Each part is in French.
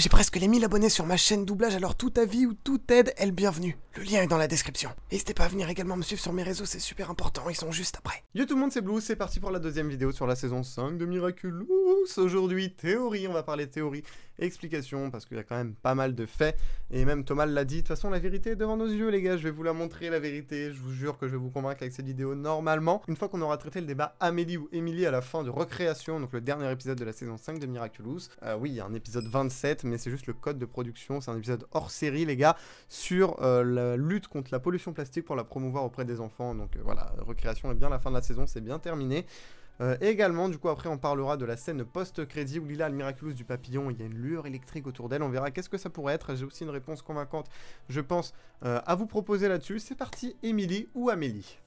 J'ai presque les 1000 abonnés sur ma chaîne doublage, alors tout avis ou toute aide est le bienvenu. Le lien est dans la description. N'hésitez pas à venir également me suivre sur mes réseaux, c'est super important, ils sont juste après. Yo tout le monde, c'est Blue, c'est parti pour la deuxième vidéo sur la saison 5 de Miraculous. Aujourd'hui, théorie, on va parler théorie explication, parce qu'il y a quand même pas mal de faits, et même Thomas l'a dit, de toute façon la vérité est devant nos yeux les gars, je vais vous la montrer la vérité, je vous jure que je vais vous convaincre avec cette vidéo normalement. Une fois qu'on aura traité le débat Amélie ou Émilie à la fin de Recréation, donc le dernier épisode de la saison 5 de Miraculous, euh, oui il y a un épisode 27, mais c'est juste le code de production, c'est un épisode hors série les gars, sur euh, la lutte contre la pollution plastique pour la promouvoir auprès des enfants, donc euh, voilà, Recréation est bien la fin de la saison, c'est bien terminé. Euh, également, du coup, après, on parlera de la scène post-crédit où Lila le miraculous du papillon. Il y a une lueur électrique autour d'elle. On verra qu'est-ce que ça pourrait être. J'ai aussi une réponse convaincante, je pense, euh, à vous proposer là-dessus. C'est parti, Émilie ou Amélie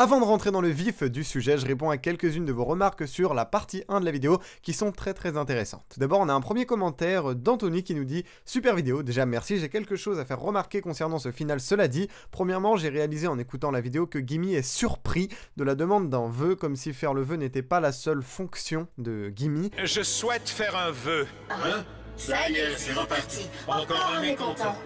avant de rentrer dans le vif du sujet, je réponds à quelques-unes de vos remarques sur la partie 1 de la vidéo qui sont très très intéressantes. Tout d'abord, on a un premier commentaire d'Anthony qui nous dit « Super vidéo, déjà merci, j'ai quelque chose à faire remarquer concernant ce final, cela dit. Premièrement, j'ai réalisé en écoutant la vidéo que Gimme est surpris de la demande d'un vœu, comme si faire le vœu n'était pas la seule fonction de Gimme. « Je souhaite faire un vœu. Hein » Ça y est, c'est reparti. Encore un mécontent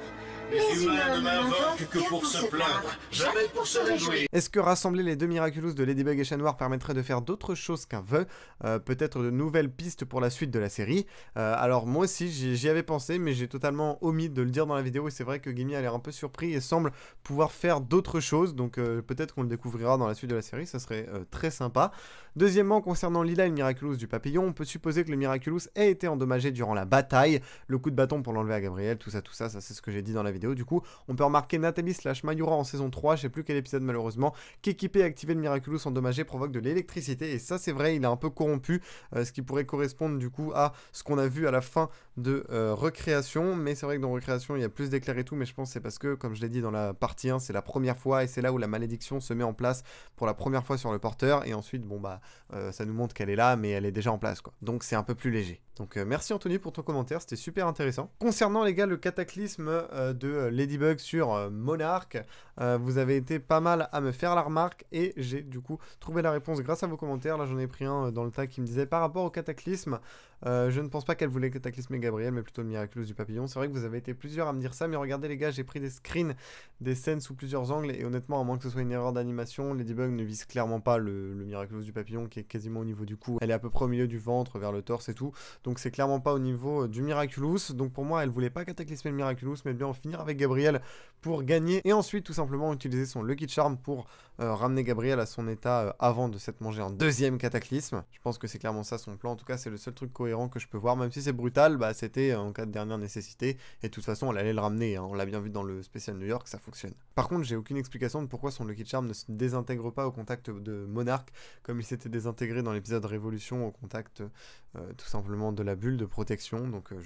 que pour se pour Est-ce que rassembler les deux Miraculous de Ladybug et Chat Noir permettrait de faire d'autres choses qu'un vœu euh, Peut-être de nouvelles pistes pour la suite de la série euh, Alors moi aussi, j'y avais pensé, mais j'ai totalement omis de le dire dans la vidéo, et c'est vrai que Gimmy a l'air un peu surpris et semble pouvoir faire d'autres choses, donc euh, peut-être qu'on le découvrira dans la suite de la série, ça serait très sympa. Deuxièmement, concernant Lila et le Miraculous du papillon, on peut supposer que le Miraculous ait été endommagé durant la bataille, le coup de bâton pour l'enlever à Gabriel, tout ça, tout ça, ça c'est ce que j'ai dit dans la vidéo du coup, on peut remarquer Nathalie slash Mayura en saison 3, je sais plus quel épisode malheureusement, qu'équiper, activer le Miraculous endommagé provoque de l'électricité. Et ça, c'est vrai, il est un peu corrompu, euh, ce qui pourrait correspondre du coup à ce qu'on a vu à la fin de euh, Recréation. Mais c'est vrai que dans Recréation, il y a plus d'éclairs et tout, mais je pense que c'est parce que, comme je l'ai dit dans la partie 1, c'est la première fois et c'est là où la malédiction se met en place pour la première fois sur le porteur. Et ensuite, bon bah, euh, ça nous montre qu'elle est là, mais elle est déjà en place quoi. Donc c'est un peu plus léger. Donc merci Anthony pour ton commentaire, c'était super intéressant. Concernant les gars le cataclysme de euh, Ladybug sur euh, Monarch. Euh, vous avez été pas mal à me faire la remarque et j'ai du coup trouvé la réponse grâce à vos commentaires. Là j'en ai pris un dans le tas qui me disait par rapport au cataclysme, euh, je ne pense pas qu'elle voulait cataclysmer Gabriel, mais plutôt le Miraculous du Papillon. C'est vrai que vous avez été plusieurs à me dire ça, mais regardez les gars, j'ai pris des screens, des scènes sous plusieurs angles, et honnêtement, à moins que ce soit une erreur d'animation, Ladybug ne vise clairement pas le, Miraculous du Papillon, qui est quasiment au niveau du cou. Elle est à peu près au milieu du ventre, vers le torse et tout, donc c'est clairement pas au niveau euh, du Miraculous. Donc pour moi, elle voulait pas cataclysmer le Miraculous, mais bien en finir avec Gabriel pour gagner. Et ensuite, tout simplement, utiliser son Lucky Charm pour euh, ramener Gabriel à son état euh, avant de s'être mangé un deuxième cataclysme. Je pense que c'est clairement ça son plan. En tout cas, c'est le seul truc cohérent que je peux voir. Même si c'est brutal, bah, c'était euh, en cas de dernière nécessité. Et de toute façon, elle allait le ramener. Hein. On l'a bien vu dans le spécial New York, ça fonctionne. Par contre, j'ai aucune explication de pourquoi son Lucky Charm ne se désintègre pas au contact de Monarch, comme il s'était désintégré dans l'épisode Révolution au contact euh, tout simplement de la bulle de protection. Donc euh,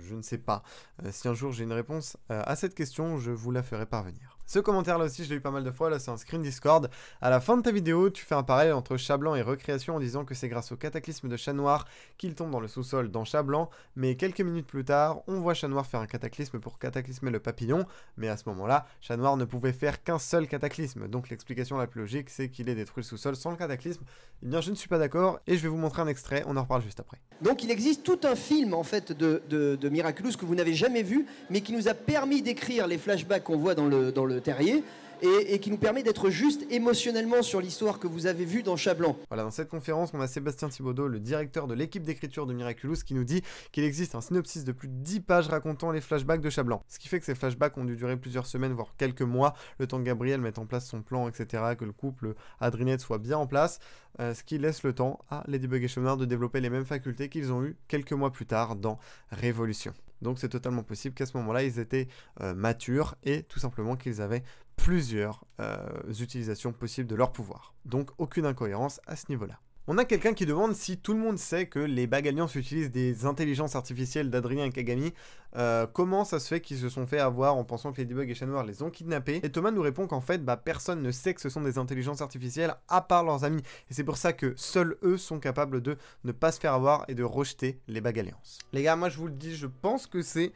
je ne sais pas. Euh, si un jour j'ai une réponse à cette question, je vous la ferai parvenir. Ce commentaire là aussi, je l'ai eu pas mal de fois, là c'est un screen Discord. À la fin de ta vidéo, tu fais un parallèle entre Chat Blanc et Recréation en disant que c'est grâce au cataclysme de Chat Noir qu'il tombe dans le sous-sol dans Chat Blanc, mais quelques minutes plus tard, on voit Chat Noir faire un cataclysme pour cataclysmer le papillon, mais à ce moment-là, Chat Noir ne pouvait faire qu'un seul cataclysme, donc l'explication la plus logique c'est qu'il ait détruit le sous-sol sans le cataclysme. Eh bien je ne suis pas d'accord, et je vais vous montrer un extrait, on en reparle juste après. Donc il existe tout un film en fait de, de, de Miraculous que vous n'avez jamais vu, mais qui nous a permis d'écrire les flashbacks qu'on voit dans le, dans le terrier. Et, qui nous permet d'être juste émotionnellement sur l'histoire que vous avez vue dans Chablan. Voilà, dans cette conférence, on a Sébastien Thibaudot, le directeur de l'équipe d'écriture de Miraculous, qui nous dit qu'il existe un synopsis de plus de 10 pages racontant les flashbacks de Chablan. Ce qui fait que ces flashbacks ont dû durer plusieurs semaines, voire quelques mois, le temps que Gabriel mette en place son plan, etc., que le couple Adrinette soit bien en place, euh, ce qui laisse le temps à Ladybug et Noir de développer les mêmes facultés qu'ils ont eues quelques mois plus tard dans Révolution. Donc c'est totalement possible qu'à ce moment-là, ils étaient euh, matures et tout simplement qu'ils avaient plusieurs euh, utilisations possibles de leur pouvoir. Donc aucune incohérence à ce niveau-là. On a quelqu'un qui demande si tout le monde sait que les Bag utilisent des intelligences artificielles d'Adrien et Kagami. Euh, comment ça se fait qu'ils se sont fait avoir en pensant que Ladybug et Chat les ont kidnappés Et Thomas nous répond qu'en fait, bah, personne ne sait que ce sont des intelligences artificielles à part leurs amis. Et c'est pour ça que seuls eux sont capables de ne pas se faire avoir et de rejeter les Bag Les gars, moi je vous le dis, je pense que c'est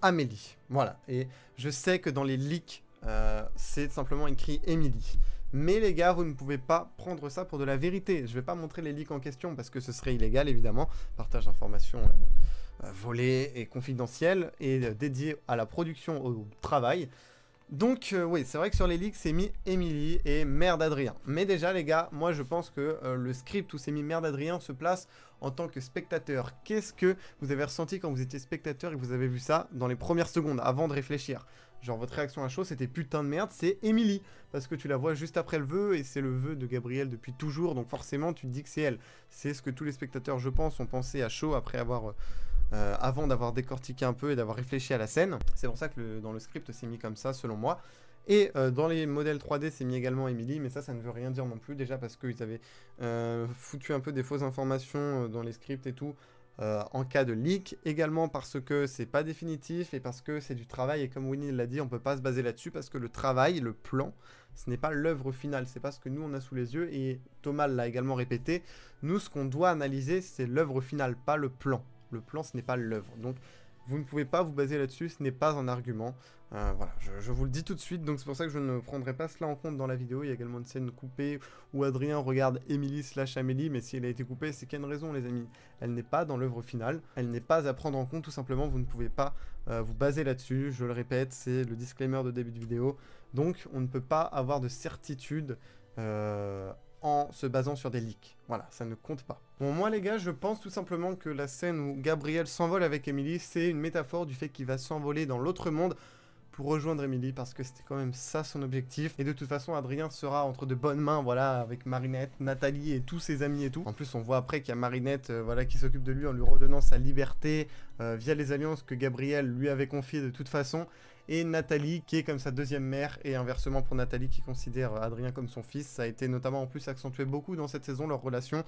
Amélie. Voilà. Et je sais que dans les leaks, euh, c'est simplement écrit Émilie. Mais les gars, vous ne pouvez pas prendre ça pour de la vérité. Je ne vais pas montrer les leaks en question parce que ce serait illégal, évidemment. Partage d'informations euh, euh, volées et confidentielles et euh, dédiées à la production, au travail. Donc oui, c'est vrai que sur les leaks, c'est mis Émilie et Mère d'Adrien. Mais déjà les gars, moi je pense que le script où c'est mis Mère d'Adrien se place en tant que spectateur. Qu'est-ce que vous avez ressenti quand vous étiez spectateur et que vous avez vu ça dans les premières secondes, avant de réfléchir Genre votre réaction à chaud c'était putain de merde, c'est Emily Parce que tu la vois juste après le vœu et c'est le vœu de Gabriel depuis toujours, donc forcément tu te dis que c'est elle. C'est ce que tous les spectateurs, je pense, ont pensé à chaud après avoir... Euh, euh, avant d'avoir décortiqué un peu et d'avoir réfléchi à la scène. C'est pour ça que dans le script c'est mis comme ça selon moi. Et euh, dans les modèles 3D, c'est mis également Emily, mais ça, ça ne veut rien dire non plus, déjà parce qu'ils avaient foutu un peu des fausses informations dans les scripts et tout, euh, en cas de leak, également parce que c'est pas définitif et parce que c'est du travail et comme Winnie l'a dit, on peut pas se baser là-dessus parce que le travail, le plan, ce n'est pas l'œuvre finale, c'est pas ce que nous on a sous les yeux et Thomas l'a également répété, nous ce qu'on doit analyser c'est l'œuvre finale, pas le plan. Le plan ce n'est pas l'œuvre. Donc vous ne pouvez pas vous baser là-dessus, ce n'est pas un argument. Euh, voilà, je, vous le dis tout de suite, donc c'est pour ça que je ne prendrai pas cela en compte dans la vidéo. Il y a également une scène coupée où Adrien regarde Emily slash Amélie, mais si elle a été coupée, c'est qu'il y a une raison, les amis. Elle n'est pas dans l'œuvre finale, elle n'est pas à prendre en compte, tout simplement, vous ne pouvez pas euh, vous baser là-dessus. Je le répète, c'est le disclaimer de début de vidéo. Donc, on ne peut pas avoir de certitude euh, en se basant sur des leaks. Voilà, ça ne compte pas. Bon, moi les gars, je pense tout simplement que la scène où Gabriel s'envole avec Emily, c'est une métaphore du fait qu'il va s'envoler dans l'autre monde rejoindre Émilie parce que c'était quand même ça son objectif. Et de toute façon, Adrien sera entre de bonnes mains, voilà, avec Marinette, Nathalie et tous ses amis et tout. En plus, on voit après qu'il y a Marinette, euh, voilà, qui s'occupe de lui en lui redonnant sa liberté euh, via les alliances que Gabriel lui avait confiées de toute façon et Nathalie qui est comme sa deuxième mère et inversement pour Nathalie qui considère Adrien comme son fils. Ça a été notamment en plus accentué beaucoup dans cette saison leur relation.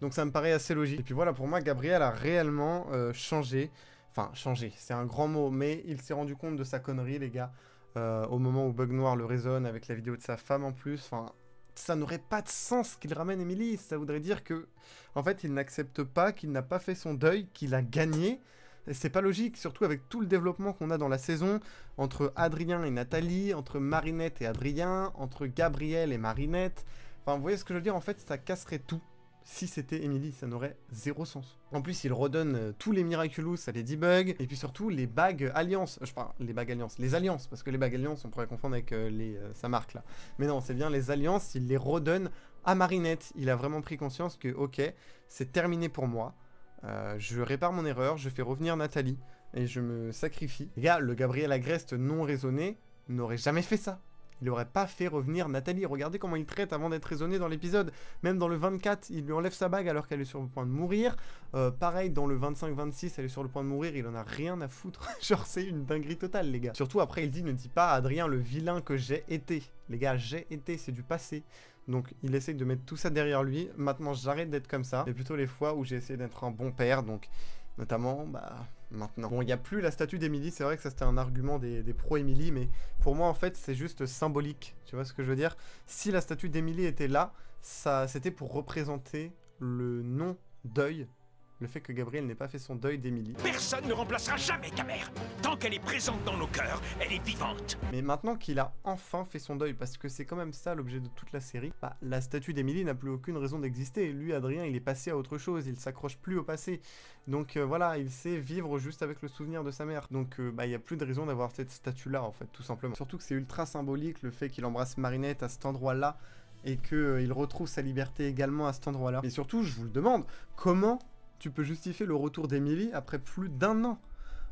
Donc ça me paraît assez logique. Et puis voilà, pour moi, Gabriel a réellement euh, changé. Enfin, changer, c'est un grand mot, mais il s'est rendu compte de sa connerie, les gars, euh, au moment où Bug Noir le raisonne avec la vidéo de sa femme en plus. Enfin, ça n'aurait pas de sens qu'il ramène Émilie, Ça voudrait dire que, en fait, il n'accepte pas qu'il n'a pas fait son deuil, qu'il a gagné. C'est pas logique, surtout avec tout le développement qu'on a dans la saison, entre Adrien et Nathalie, entre Marinette et Adrien, entre Gabriel et Marinette. Enfin, vous voyez ce que je veux dire En fait, ça casserait tout si c'était Emily, ça n'aurait zéro sens. En plus, il redonne euh, tous les Miraculous à les debugs, et puis surtout les bagues alliances. Euh, je parle les bagues alliances, les Alliances, parce que les bagues alliances on pourrait confondre avec euh, les, sa marque là. Mais non, c'est bien les Alliances, il les redonne à Marinette. Il a vraiment pris conscience que, ok, c'est terminé pour moi, je répare mon erreur, je fais revenir Nathalie, et je me sacrifie. Les gars, le Gabriel Agreste non raisonné n'aurait jamais fait ça il n'aurait pas fait revenir Nathalie. Regardez comment il traite avant d'être raisonné dans l'épisode. Même dans le 24, il lui enlève sa bague alors qu'elle est sur le point de mourir. Euh, pareil, dans le 25-26, elle est sur le point de mourir, il en a rien à foutre. Genre, c'est une dinguerie totale, les gars. Surtout après, il dit ne dis pas Adrien le vilain que j'ai été. Les gars, j'ai été, c'est du passé. Donc il essaye de mettre tout ça derrière lui. Maintenant, j'arrête d'être comme ça. Mais plutôt les fois où j'ai essayé d'être un bon père. Donc, notamment, bah, Bon, il n'y a plus la statue d'Émilie, c'est vrai que ça c'était un argument des, pro-Émilie, mais pour moi en fait c'est juste symbolique, tu vois ce que je veux dire Si la statue d'Émilie était là, ça c'était pour représenter le nom deuil le fait que Gabriel n'ait pas fait son deuil d'Emily. Personne ne remplacera jamais ta mère Tant qu'elle est présente dans nos cœurs, elle est vivante Mais maintenant qu'il a enfin fait son deuil, parce que c'est quand même ça l'objet de toute la série, bah, la statue d'Emily n'a plus aucune raison d'exister. Lui, Adrien, il est passé à autre chose, il s'accroche plus au passé. Donc euh, voilà, il sait vivre juste avec le souvenir de sa mère. Donc euh, bah, il n'y a plus de raison d'avoir cette statue-là, en fait, tout simplement. Surtout que c'est ultra symbolique le fait qu'il embrasse Marinette à cet endroit-là, et qu'il euh, retrouve sa liberté également à cet endroit-là. Et surtout, je vous le demande, comment tu peux justifier le retour d'Emily après plus d'un an.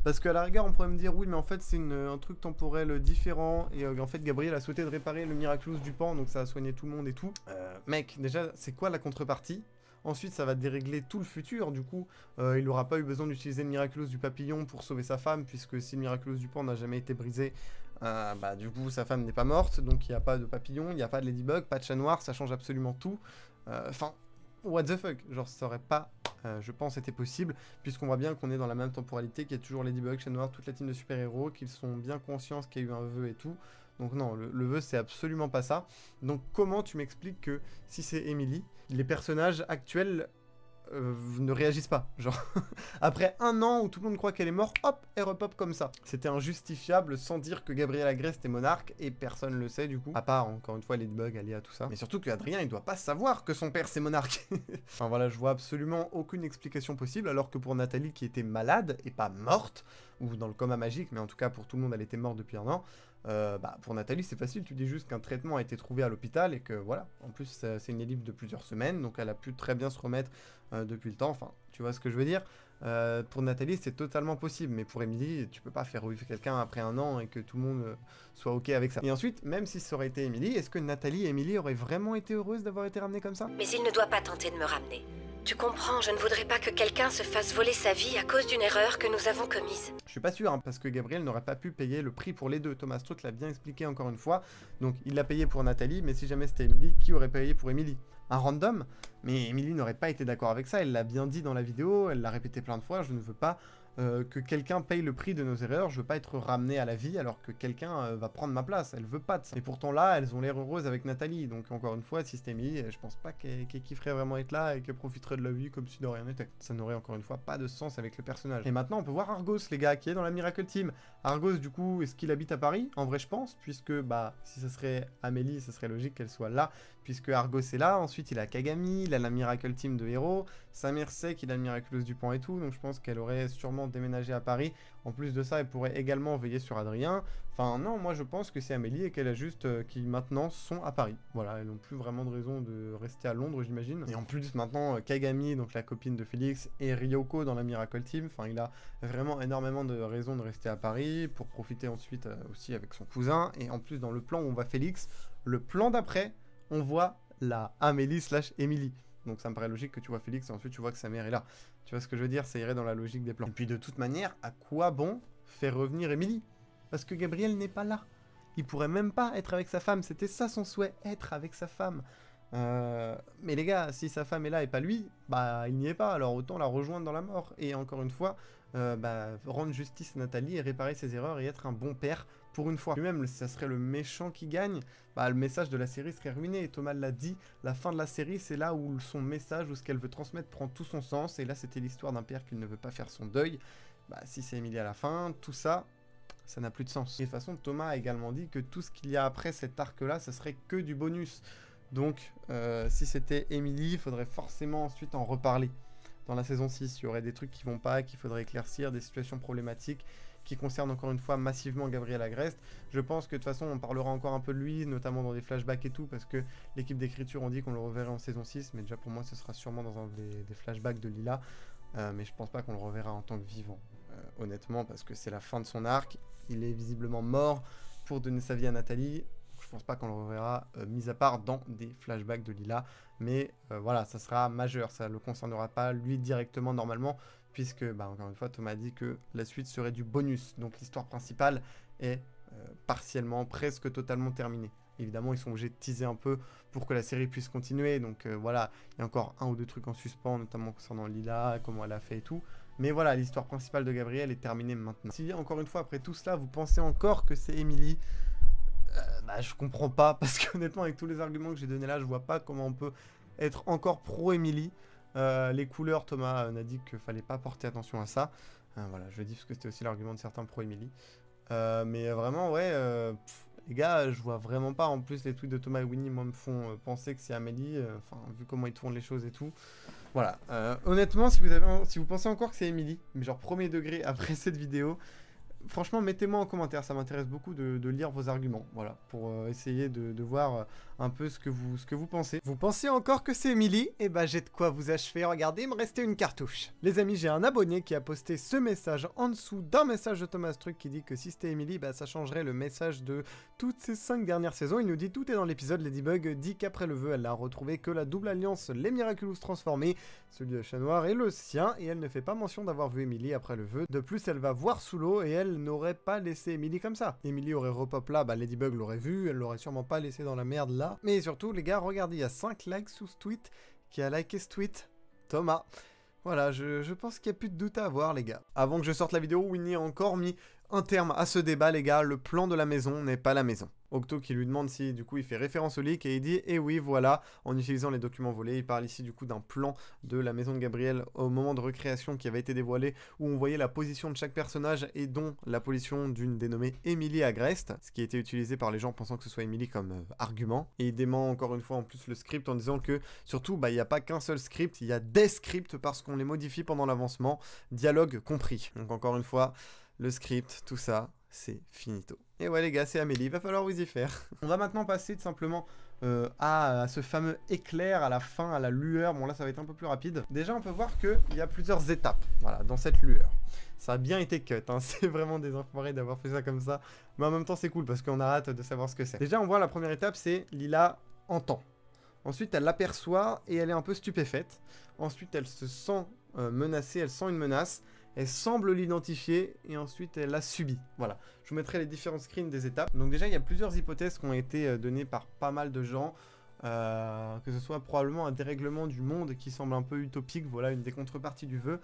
Parce qu'à la rigueur, on pourrait me dire, oui, mais en fait, c'est un truc temporel différent. Et euh, en fait, Gabriel a souhaité de réparer le Miraculous du pan, donc ça a soigné tout le monde et tout. Euh, mec, déjà, c'est quoi la contrepartie Ensuite, ça va dérégler tout le futur. Du coup, euh, il n'aura pas eu besoin d'utiliser le Miraculous du papillon pour sauver sa femme, puisque si le Miraculous du pan n'a jamais été brisé, bah, du coup, sa femme n'est pas morte. Donc, il n'y a pas de papillon, il n'y a pas de ladybug, pas de chat noir, ça change absolument tout. Enfin, what the fuck Genre, ça aurait pas, euh, je pense, été possible, puisqu'on voit bien qu'on est dans la même temporalité, qu'il y a toujours Ladybug, Chat Noir, toute la team de super-héros, qu'ils sont bien conscients qu'il y a eu un vœu et tout. Donc non, le, le vœu, c'est absolument pas ça. Donc comment tu m'expliques que, si c'est Emily, les personnages actuels euh, ne réagissent pas. Genre, après un an où tout le monde croit qu'elle est morte, hop, elle repop comme ça. C'était injustifiable sans dire que Gabriel Agreste est monarque, et personne le sait du coup. À part, encore une fois, les bugs alliés à tout ça. Mais surtout que Adrien, il doit pas savoir que son père c'est monarque. enfin voilà, je vois absolument aucune explication possible, alors que pour Nathalie qui était malade et pas morte, ou dans le coma magique, mais en tout cas pour tout le monde, elle était morte depuis un an, euh, bah, pour Nathalie, c'est facile, tu dis juste qu'un traitement a été trouvé à l'hôpital et que voilà. En plus, c'est une ellipse de plusieurs semaines, donc elle a pu très bien se remettre euh, depuis le temps. Enfin, tu vois ce que je veux dire euh, Pour Nathalie, c'est totalement possible, mais pour Émilie, tu peux pas faire revivre quelqu'un après un an et que tout le monde soit OK avec ça. Et ensuite, même si ça aurait été Émilie, est-ce que Nathalie et Émilie auraient vraiment été heureuse d'avoir été ramenées comme ça Mais il ne doit pas tenter de me ramener. Tu comprends, je ne voudrais pas que quelqu'un se fasse voler sa vie à cause d'une erreur que nous avons commise. Je suis pas sûr, hein, parce que Gabriel n'aurait pas pu payer le prix pour les deux. Thomas truc l'a bien expliqué encore une fois. Donc il l'a payé pour Nathalie, mais si jamais c'était Emily, qui aurait payé pour Emily Un random Mais Emily n'aurait pas été d'accord avec ça, elle l'a bien dit dans la vidéo, elle l'a répété plein de fois, je ne veux pas euh, que quelqu'un paye le prix de nos erreurs, je veux pas être ramené à la vie alors que quelqu'un euh, va prendre ma place, elle veut pas de ça. Et pourtant là, elles ont l'air heureuses avec Nathalie, donc encore une fois, systémie. Euh, je pense pas qu'elle kifferait vraiment être là et qu'elle profiterait de la vie comme si de rien n'était. Ça n'aurait encore une fois pas de sens avec le personnage. Et maintenant, on peut voir Argos, les gars, qui est dans la Miracle Team. Argos, du coup, est-ce qu'il habite à Paris En vrai, je pense, puisque bah, si ça serait Amélie, ça serait logique qu'elle soit là, puisque Argos est là, ensuite il a Kagami, il a la Miracle Team de héros, sa sait qu'il a le Miraculous du Pont et tout, donc je pense qu'elle aurait sûrement déménager à Paris. En plus de ça, elle pourrait également veiller sur Adrien. Enfin, non, moi je pense que c'est Amélie et qu'elle a juste euh, qui maintenant sont à Paris. Voilà, elles n'ont plus vraiment de raison de rester à Londres, j'imagine. Et en plus, maintenant, euh, Kagami, donc la copine de Félix, et Ryoko dans la Miracle Team, enfin, il a vraiment énormément de raisons de rester à Paris pour profiter ensuite euh, aussi avec son cousin. Et en plus, dans le plan où on voit Félix, le plan d'après, on voit la Amélie slash Émilie. Donc ça me paraît logique que tu vois Félix et ensuite tu vois que sa mère est là. Tu vois ce que je veux dire Ça irait dans la logique des plans. Et puis de toute manière, à quoi bon faire revenir Émilie Parce que Gabriel n'est pas là. Il pourrait même pas être avec sa femme. C'était ça son souhait, être avec sa femme. Euh, mais les gars, si sa femme est là et pas lui, bah il n'y est pas, alors autant la rejoindre dans la mort. Et encore une fois, euh, bah, rendre justice à Nathalie et réparer ses erreurs et être un bon père pour une fois. lui même, ça serait le méchant qui gagne, bah, le message de la série serait ruiné. Et Thomas l'a dit, la fin de la série, c'est là où son message ou ce qu'elle veut transmettre prend tout son sens. Et là, c'était l'histoire d'un père qui ne veut pas faire son deuil. Bah, si c'est Emily à la fin, tout ça, ça n'a plus de sens. de toute façon, Thomas a également dit que tout ce qu'il y a après cet arc-là, ça serait que du bonus. Donc, euh, si c'était Emilie, il faudrait forcément ensuite en reparler. Dans la saison 6, il y aurait des trucs qui vont pas, qu'il faudrait éclaircir, des situations problématiques qui concerne encore une fois massivement Gabriel Agreste. Je pense que de toute façon, on parlera encore un peu de lui, notamment dans des flashbacks et tout, parce que l'équipe d'écriture, ont dit qu'on le reverrait en saison 6, mais déjà pour moi, ce sera sûrement dans un des, flashbacks de Lila. Euh, mais je pense pas qu'on le reverra en tant que vivant, euh, honnêtement, parce que c'est la fin de son arc. Il est visiblement mort pour donner sa vie à Nathalie. Je pense pas qu'on le reverra, euh, mis à part dans des flashbacks de Lila. Mais voilà, ça sera majeur, ça ne le concernera pas lui directement normalement, puisque, bah, encore une fois, Thomas dit que la suite serait du bonus. Donc l'histoire principale est euh, partiellement, presque totalement terminée. Évidemment, ils sont obligés de teaser un peu pour que la série puisse continuer. Donc euh, voilà, il y a encore un ou deux trucs en suspens, notamment concernant Lila, comment elle a fait et tout. Mais voilà, l'histoire principale de Gabriel est terminée maintenant. Si, encore une fois, après tout cela, vous pensez encore que c'est Emily, euh, bah, je comprends pas, parce qu'honnêtement, avec tous les arguments que j'ai donnés là, je vois pas comment on peut être encore pro-Emily. Euh, les couleurs, Thomas euh, n'a dit qu'il fallait pas porter attention à ça. Euh, voilà, je le dis parce que c'était aussi l'argument de certains pro Emily. mais vraiment, ouais, les gars, je vois vraiment pas. En plus, les tweets de Thomas et Winnie, moi, me font penser que c'est Amélie. Enfin, vu comment ils tournent les choses et tout. Voilà. honnêtement, si vous, avez, si vous pensez encore que c'est Emily, mais genre premier degré après cette vidéo, franchement, mettez-moi en commentaire, ça m'intéresse beaucoup de, lire vos arguments, voilà, pour essayer de, de voir un peu ce que vous, ce que vous pensez. Vous pensez encore que c'est Emily Eh bah ben, j'ai de quoi vous achever, regardez, il me restait une cartouche. Les amis, j'ai un abonné qui a posté ce message en dessous d'un message de Thomas Truc qui dit que si c'était Emily, bah ça changerait le message de toutes ces cinq dernières saisons. Il nous dit tout est dans l'épisode, Ladybug dit qu'après le vœu, elle n'a retrouvé que la double alliance Les Miraculous transformés, celui de Chat Noir et le sien, et elle ne fait pas mention d'avoir vu Emily après le vœu. De plus, elle va voir sous l'eau et elle n'aurait pas laissé Emily comme ça. Emily aurait repop là, bah, Ladybug l'aurait vu, elle l'aurait sûrement pas laissé dans la merde là, mais surtout, les gars, regardez, il y a 5 likes sous ce tweet qui a liké ce tweet. Thomas. Voilà, je, je pense qu'il n'y a plus de doute à avoir, les gars. Avant que je sorte la vidéo, Winnie encore mis un terme à ce débat, les gars, le plan de la maison n'est pas la maison. Octo qui lui demande si du coup il fait référence au leak et il dit eh oui voilà en utilisant les documents volés il parle ici du coup d'un plan de la maison de Gabriel au moment de recréation qui avait été dévoilé où on voyait la position de chaque personnage et dont la position d'une dénommée Émilie Agreste ce qui a été utilisé par les gens pensant que ce soit Émilie comme euh, argument et il dément encore une fois en plus le script en disant que surtout bah il n'y a pas qu'un seul script il y a des scripts parce qu'on les modifie pendant l'avancement dialogue compris donc encore une fois le script, tout ça, c'est finito. Et ouais les gars, c'est Amélie, il va falloir vous y faire. On va maintenant passer tout simplement euh, à, ce fameux éclair à la fin, à la lueur. Bon là ça va être un peu plus rapide. Déjà on peut voir qu'il y a plusieurs étapes voilà, dans cette lueur. Ça a bien été cut, hein, c'est vraiment désinformé d'avoir fait ça comme ça. Mais en même temps c'est cool parce qu'on a hâte de savoir ce que c'est. Déjà on voit la première étape c'est Lila entend. Ensuite elle l'aperçoit et elle est un peu stupéfaite. Ensuite elle se sent euh, menacée, elle sent une menace elle semble l'identifier et ensuite elle la subit. Voilà, je vous mettrai les différents screens des étapes. Donc déjà, il y a plusieurs hypothèses qui ont été euh, données par pas mal de gens. Euh, que ce soit probablement un dérèglement du monde qui semble un peu utopique, voilà une des contreparties du vœu,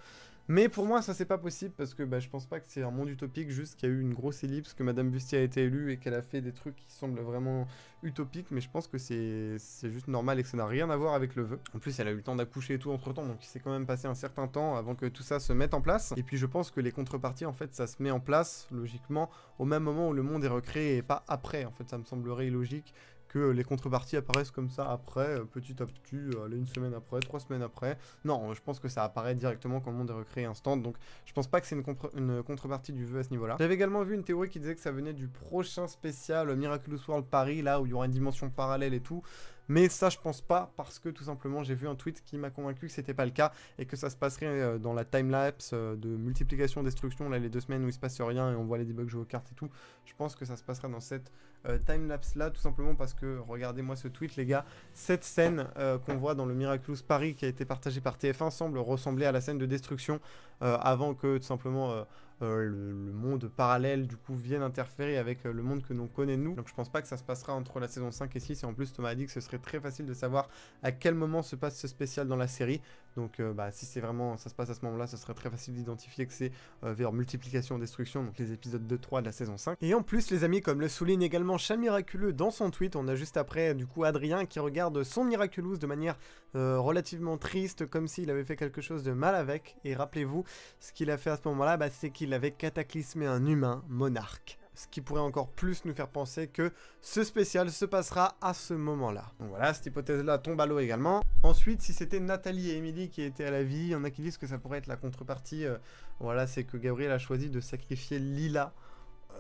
mais pour moi, ça c'est pas possible parce que bah, je pense pas que c'est un monde utopique, juste qu'il y a eu une grosse ellipse, que Madame Bustier a été élue et qu'elle a fait des trucs qui semblent vraiment utopiques, mais je pense que c'est juste normal et que ça n'a rien à voir avec le vœu. En plus, elle a eu le temps d'accoucher et tout entre temps, donc il s'est quand même passé un certain temps avant que tout ça se mette en place. Et puis je pense que les contreparties, en fait, ça se met en place logiquement au même moment où le monde est recréé et pas après. En fait, ça me semblerait illogique que les contreparties apparaissent comme ça après, euh, petit à petit, euh, une semaine après, trois semaines après. Non, je pense que ça apparaît directement quand le monde est recréé instant, donc je pense pas que c'est une, une, contrepartie du vœu à ce niveau-là. J'avais également vu une théorie qui disait que ça venait du prochain spécial Miraculous World Paris, là où il y aura une dimension parallèle et tout. Mais ça, je pense pas, parce que tout simplement, j'ai vu un tweet qui m'a convaincu que c'était pas le cas et que ça se passerait euh, dans la timelapse euh, de multiplication, destruction, là, les deux semaines où il se passe rien et on voit les debugs jouer aux cartes et tout. Je pense que ça se passera dans cette euh, timelapse là, tout simplement parce que, regardez-moi ce tweet, les gars, cette scène qu'on voit dans le Miraculous Paris qui a été partagé par TF1 semble ressembler à la scène de destruction avant que tout simplement. Euh, le, monde parallèle du coup vienne interférer avec euh, le monde que l'on connaît nous. Donc je pense pas que ça se passera entre la saison 5 et 6 et en plus Thomas a dit que ce serait très facile de savoir à quel moment se passe ce spécial dans la série. Donc euh, bah, si c'est vraiment ça se passe à ce moment-là, ce serait très facile d'identifier que c'est euh, vers multiplication destruction, donc les épisodes 2 3 de la saison 5. Et en plus les amis, comme le souligne également Chat Miraculeux dans son tweet, on a juste après du coup Adrien qui regarde son Miraculous de manière euh, relativement triste comme s'il avait fait quelque chose de mal avec et rappelez-vous ce qu'il a fait à ce moment-là, bah, c'est qu'il avait cataclysmé un humain monarque ce qui pourrait encore plus nous faire penser que ce spécial se passera à ce moment-là. Donc voilà, cette hypothèse-là tombe à l'eau également. Ensuite, si c'était Nathalie et Émilie qui étaient à la vie, il y en a qui disent que ça pourrait être la contrepartie. Euh, voilà, c'est que Gabriel a choisi de sacrifier Lila.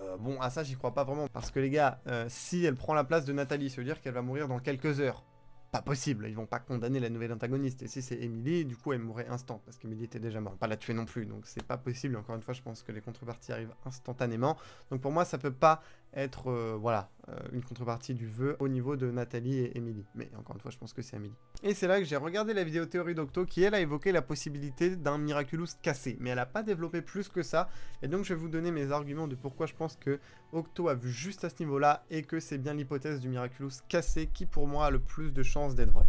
Euh, bon, à ça, j'y crois pas vraiment. Parce que les gars, euh, si elle prend la place de Nathalie, ça veut dire qu'elle va mourir dans quelques heures pas possible, ils vont pas condamner la nouvelle antagoniste. Et si c'est Emily, du coup, elle mourrait instant, parce qu'Emily était déjà morte. Pas la tuer non plus, donc c'est pas possible. Encore une fois, je pense que les contreparties arrivent instantanément. Donc pour moi, ça peut pas être euh, voilà euh, une contrepartie du vœu au niveau de Nathalie et Emily. Mais encore une fois, je pense que c'est Emily. Et c'est là que j'ai regardé la vidéo théorie d'Octo qui elle a évoqué la possibilité d'un Miraculous cassé, mais elle n'a pas développé plus que ça. Et donc je vais vous donner mes arguments de pourquoi je pense que Octo a vu juste à ce niveau-là et que c'est bien l'hypothèse du Miraculous cassé qui pour moi a le plus de chances d'être vrai.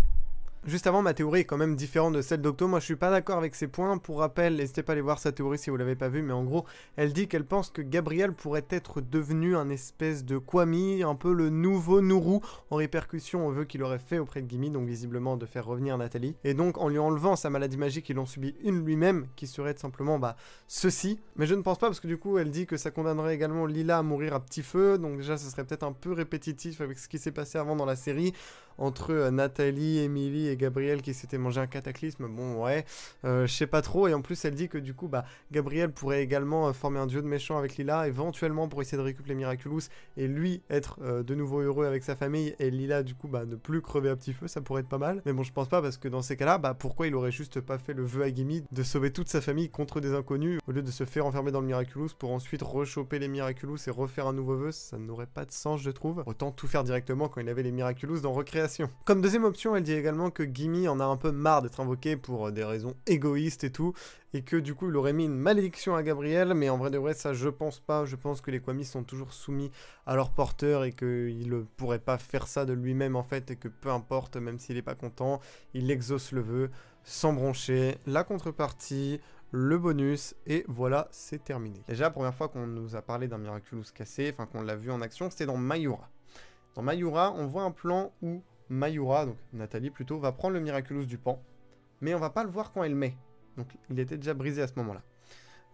Juste avant, ma théorie est quand même différente de celle d'Octo. Moi, je suis pas d'accord avec ses points. Pour rappel, n'hésitez pas à aller voir sa théorie si vous l'avez pas vue. Mais en gros, elle dit qu'elle pense que Gabriel pourrait être devenu un espèce de Kwami, un peu le nouveau Nourou, en répercussion au vœu qu'il aurait fait auprès de Gimmy, donc visiblement de faire revenir Nathalie. Et donc, en lui enlevant sa maladie magique, il en subit une lui-même, qui serait simplement, bah, ceci. Mais je ne pense pas, parce que du coup, elle dit que ça condamnerait également Lila à mourir à petit feu. Donc déjà, ce serait peut-être un peu répétitif avec ce qui s'est passé avant dans la série entre euh, Nathalie, Émilie et Gabriel qui s'étaient mangé un cataclysme. Bon, ouais, euh, je sais pas trop. Et en plus, elle dit que du coup, bah, Gabriel pourrait également euh, former un duo de méchants avec Lila, éventuellement pour essayer de récupérer les Miraculous et lui être de nouveau heureux avec sa famille et Lila, du coup, bah, ne plus crever à petit feu. Ça pourrait être pas mal. Mais bon, je pense pas parce que dans ces cas-là, bah, pourquoi il aurait juste pas fait le vœu à Gimid de sauver toute sa famille contre des inconnus au lieu de se faire enfermer dans le Miraculous pour ensuite rechoper les Miraculous et refaire un nouveau vœu Ça n'aurait pas de sens, je trouve. Autant tout faire directement quand il avait les Miraculous dans recréer comme deuxième option, elle dit également que Gimmy en a un peu marre d'être invoqué pour euh, des raisons égoïstes et tout, et que du coup il aurait mis une malédiction à Gabriel, mais en vrai de vrai ça je pense pas, je pense que les Kwamis sont toujours soumis à leur porteur et qu'il ne pourrait pas faire ça de lui-même en fait, et que peu importe, même s'il est pas content, il exauce le vœu, sans broncher, la contrepartie, le bonus, et voilà, c'est terminé. Déjà, première fois qu'on nous a parlé d'un Miraculous cassé, enfin qu'on l'a vu en action, c'était dans Mayura. Dans Mayura, on voit un plan où Mayura, donc Nathalie plutôt, va prendre le Miraculous du pan, mais on va pas le voir quand elle met. Donc il était déjà brisé à ce moment-là.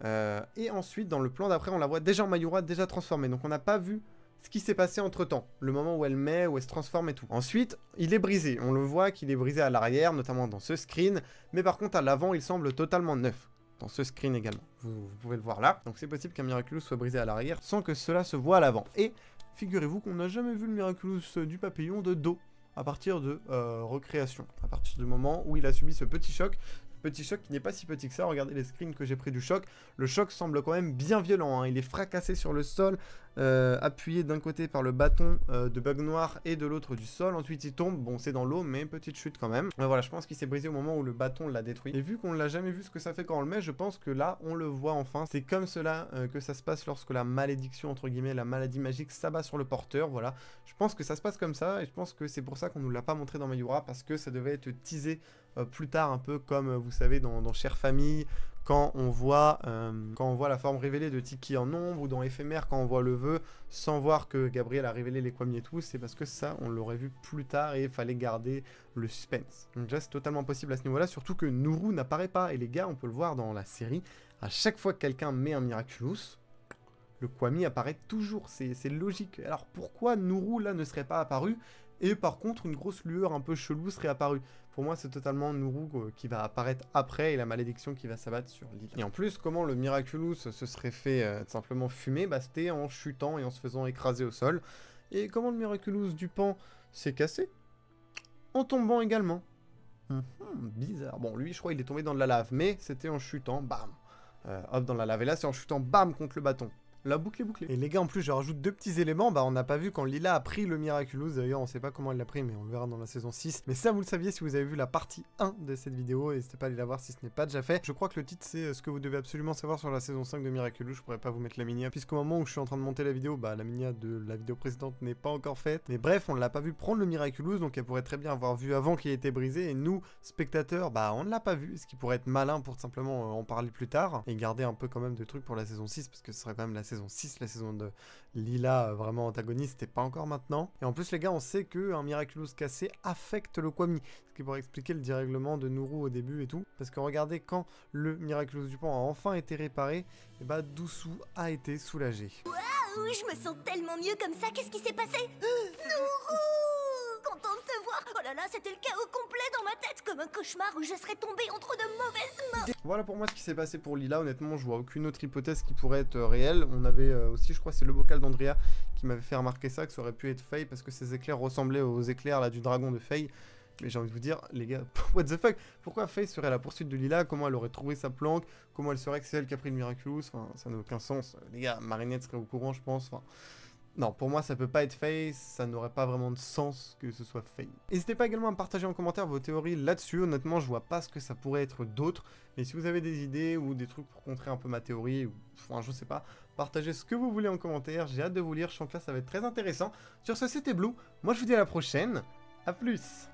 Euh, et ensuite, dans le plan d'après, on la voit déjà en Mayura, déjà transformée. Donc on n'a pas vu ce qui s'est passé entre temps, le moment où elle met, où elle se transforme et tout. Ensuite, il est brisé. On le voit qu'il est brisé à l'arrière, notamment dans ce screen, mais par contre à l'avant, il semble totalement neuf. Dans ce screen également. Vous, vous pouvez le voir là. Donc c'est possible qu'un Miraculous soit brisé à l'arrière sans que cela se voit à l'avant. Et figurez-vous qu'on n'a jamais vu le Miraculous du papillon de dos à partir de euh, recréation, à partir du moment où il a subi ce petit choc Petit choc qui n'est pas si petit que ça, regardez les screens que j'ai pris du choc. Le choc semble quand même bien violent, hein. il est fracassé sur le sol, euh, appuyé d'un côté par le bâton euh, de bug noir et de l'autre du sol. Ensuite il tombe, bon c'est dans l'eau mais petite chute quand même. Euh, voilà, je pense qu'il s'est brisé au moment où le bâton l'a détruit. Et vu qu'on l'a jamais vu ce que ça fait quand on le met, je pense que là on le voit enfin. C'est comme cela que ça se passe lorsque la malédiction, entre guillemets, la maladie magique s'abat sur le porteur, voilà. Je pense que ça se passe comme ça et je pense que c'est pour ça qu'on nous l'a pas montré dans Mayura parce que ça devait être teasé euh, plus tard, un peu comme euh, vous savez dans, dans Chère Famille, quand on, voit, euh, quand on voit la forme révélée de Tiki en ombre ou dans Éphémère quand on voit le vœu sans voir que Gabriel a révélé les et tout, c'est parce que ça on l'aurait vu plus tard et il fallait garder le suspense. Donc déjà c'est totalement possible à ce niveau-là, surtout que Nuru n'apparaît pas et les gars on peut le voir dans la série, à chaque fois que quelqu'un met un Miraculous, le Kwami apparaît toujours, c'est logique. Alors pourquoi Nuru là ne serait pas apparu et par contre, une grosse lueur un peu chelou serait apparue. Pour moi, c'est totalement Nourou euh, qui va apparaître après et la malédiction qui va s'abattre sur l'île. Et en plus, comment le Miraculous se serait fait euh, simplement fumer Bah, c'était en chutant et en se faisant écraser au sol. Et comment le Miraculous du pan s'est cassé En tombant également. Mhm, bizarre. Bon, lui, je crois, il est tombé dans de la lave, mais c'était en chutant, bam euh, Hop, dans la lave. Et là, c'est en chutant, bam, contre le bâton. La boucle est bouclée. Et les gars, en plus, je rajoute deux petits éléments. Bah, on n'a pas vu quand Lila a pris le Miraculous. D'ailleurs, on sait pas comment elle l'a pris, mais on le verra dans la saison 6. Mais ça, vous le saviez si vous avez vu la partie 1 de cette vidéo. N'hésitez pas à aller la voir si ce n'est pas déjà fait. Je crois que le titre, c'est euh, ce que vous devez absolument savoir sur la saison 5 de Miraculous. Je pourrais pas vous mettre la minia, puisqu'au moment où je suis en train de monter la vidéo, bah, la minia de la vidéo précédente n'est pas encore faite. Mais bref, on l'a pas vu prendre le Miraculous, donc elle pourrait très bien avoir vu avant qu'il ait été brisé. Et nous, spectateurs, bah, on ne l'a pas vu, ce qui pourrait être malin pour simplement euh, en parler plus tard et garder un peu quand même de trucs pour la saison 6, parce que ce serait quand même la saison 6, la saison de Lila euh, vraiment antagoniste, et pas encore maintenant. Et en plus, les gars, on sait qu'un Miraculous cassé affecte le Kwami, ce qui pourrait expliquer le dérèglement de Nuru au début et tout. Parce que regardez, quand le Miraculous du pont a enfin été réparé, et eh bah ben, Dousou a été soulagé. Waouh, je me sens tellement mieux comme ça, qu'est-ce qui s'est passé Nuru Oh là c'était le chaos complet dans ma tête, comme un cauchemar où je serais tombé entre de mauvaises mains Voilà pour moi ce qui s'est passé pour Lila, honnêtement, je vois aucune autre hypothèse qui pourrait être euh, réelle. On avait euh, aussi, je crois, c'est le bocal d'Andrea qui m'avait fait remarquer ça, que ça aurait pu être Faye, parce que ces éclairs ressemblaient aux éclairs là du dragon de Faye. Mais j'ai envie de vous dire, les gars, what the fuck Pourquoi Faye serait à la poursuite de Lila Comment elle aurait trouvé sa planque Comment elle serait que c'est elle qui a pris le Miraculous Enfin, ça n'a aucun sens. Les gars, Marinette serait au courant, je pense. Non, pour moi ça peut pas être face, ça n'aurait pas vraiment de sens que ce soit face. N'hésitez pas également à partager en commentaire vos théories là-dessus, honnêtement je vois pas ce que ça pourrait être d'autre, mais si vous avez des idées ou des trucs pour contrer un peu ma théorie, ou enfin je sais pas, partagez ce que vous voulez en commentaire, j'ai hâte de vous lire, je sens que là ça va être très intéressant. Sur ce c'était Blue, moi je vous dis à la prochaine, à plus